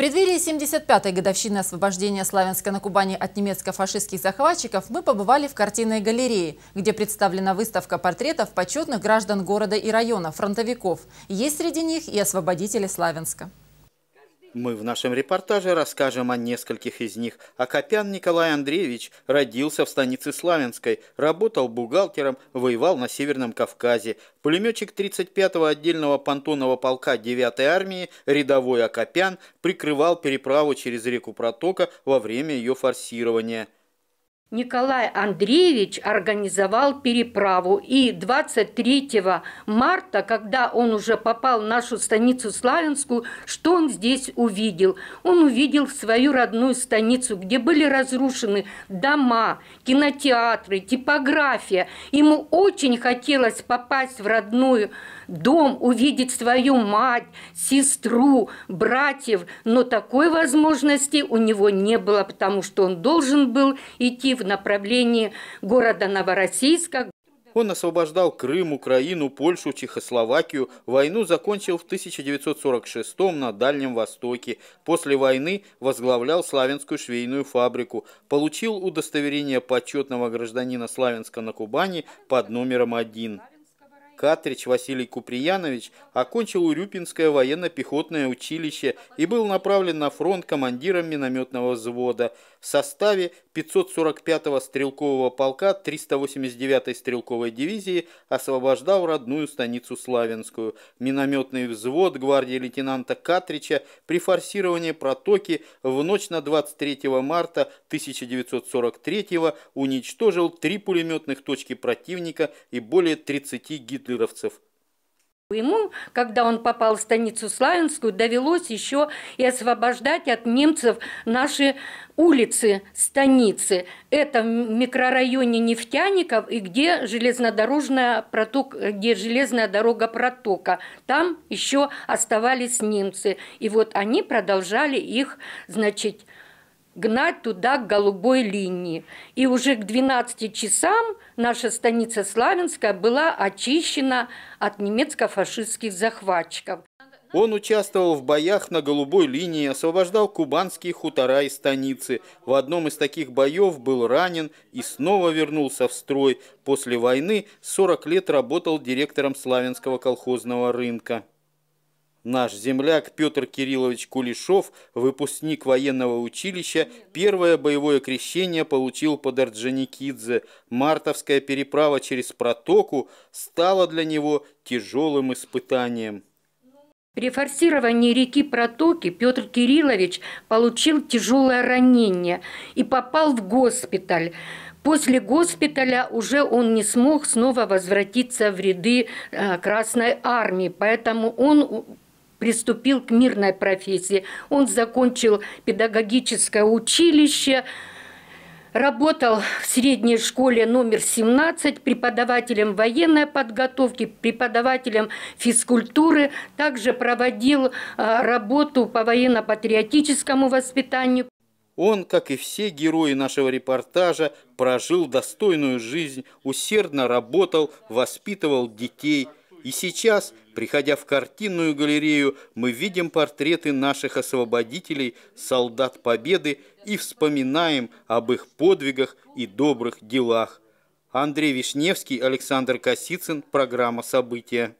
преддверии 75-й годовщины освобождения Славянска на Кубани от немецко-фашистских захватчиков мы побывали в картинной галерее, где представлена выставка портретов почетных граждан города и района, фронтовиков. Есть среди них и освободители Славянска. Мы в нашем репортаже расскажем о нескольких из них. Акопян Николай Андреевич родился в станице Славянской, работал бухгалтером, воевал на Северном Кавказе. Пулеметчик 35-го отдельного понтонного полка 9-й армии, рядовой Акопян, прикрывал переправу через реку Протока во время ее форсирования. Николай Андреевич организовал переправу, и 23 марта, когда он уже попал в нашу станицу Славянскую, что он здесь увидел? Он увидел свою родную станицу, где были разрушены дома, кинотеатры, типография. Ему очень хотелось попасть в родную дом, увидеть свою мать, сестру, братьев, но такой возможности у него не было, потому что он должен был идти в в направлении города Новороссийска. Он освобождал Крым, Украину, Польшу, Чехословакию. Войну закончил в 1946 на Дальнем Востоке. После войны возглавлял славянскую швейную фабрику. Получил удостоверение почетного гражданина Славянска на Кубани под номером один. Катрич Василий Куприянович окончил Урюпинское военно-пехотное училище и был направлен на фронт командиром минометного взвода в составе 545-го стрелкового полка 389-й стрелковой дивизии освобождал родную станицу Славянскую. Минометный взвод гвардии лейтенанта Катрича при форсировании протоки в ночь на 23 марта 1943 уничтожил три пулеметных точки противника и более 30 гитлеровцев гитлеровцев. Ему, когда он попал в станицу Славянскую, довелось еще и освобождать от немцев наши улицы, станицы. Это в микрорайоне Нефтяников и где железнодорожная проток, где железная дорога протока. Там еще оставались немцы. И вот они продолжали их, значит, гнать туда к голубой линии. И уже к 12 часам наша станица Славянская была очищена от немецко-фашистских захватчиков. Он участвовал в боях на голубой линии, освобождал кубанские хутора и станицы. В одном из таких боев был ранен и снова вернулся в строй. После войны 40 лет работал директором Славянского колхозного рынка. Наш земляк Петр Кириллович Кулешов, выпускник военного училища, первое боевое крещение получил под Орджоникидзе. Мартовская переправа через протоку стала для него тяжелым испытанием. При форсировании реки Протоки Петр Кириллович получил тяжелое ранение и попал в госпиталь. После госпиталя уже он не смог снова возвратиться в ряды э, Красной Армии, поэтому он приступил к мирной профессии. Он закончил педагогическое училище, Работал в средней школе номер 17 преподавателем военной подготовки, преподавателем физкультуры. Также проводил а, работу по военно-патриотическому воспитанию. Он, как и все герои нашего репортажа, прожил достойную жизнь, усердно работал, воспитывал детей – и сейчас, приходя в картинную галерею, мы видим портреты наших освободителей, солдат Победы и вспоминаем об их подвигах и добрых делах. Андрей Вишневский, Александр Косицын, программа «События».